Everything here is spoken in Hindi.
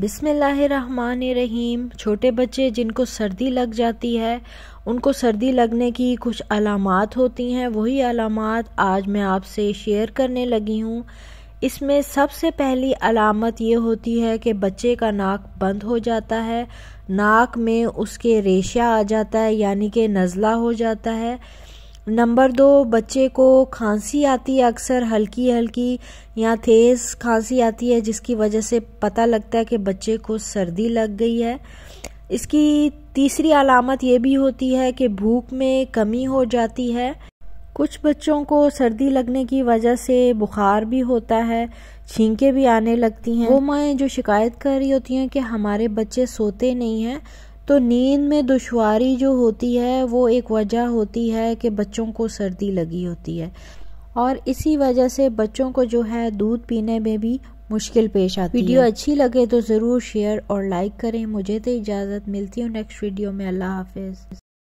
बिसमीम छोटे बच्चे जिनको सर्दी लग जाती है उनको सर्दी लगने की कुछ अलामत होती हैं वही अलामत आज मैं आपसे शेयर करने लगी हूँ इसमें सबसे पहली अलामत ये होती है कि बच्चे का नाक बंद हो जाता है नाक में उसके रेशा आ जाता है यानी कि नज़ला हो जाता है नंबर दो बच्चे को खांसी आती है अक्सर हल्की हल्की या तेज़ खांसी आती है जिसकी वजह से पता लगता है कि बच्चे को सर्दी लग गई है इसकी तीसरी अलामत ये भी होती है कि भूख में कमी हो जाती है कुछ बच्चों को सर्दी लगने की वजह से बुखार भी होता है छींके भी आने लगती हैं वो माएँ जो शिकायत कर रही होती हैं कि हमारे बच्चे सोते नहीं हैं तो नींद में दुशारी जो होती है वो एक वजह होती है कि बच्चों को सर्दी लगी होती है और इसी वजह से बच्चों को जो है दूध पीने में भी मुश्किल पेश आती वीडियो है। अच्छी लगे तो ज़रूर शेयर और लाइक करें मुझे तो इजाज़त मिलती हूँ नेक्स्ट वीडियो में अल्लाह हाफिज़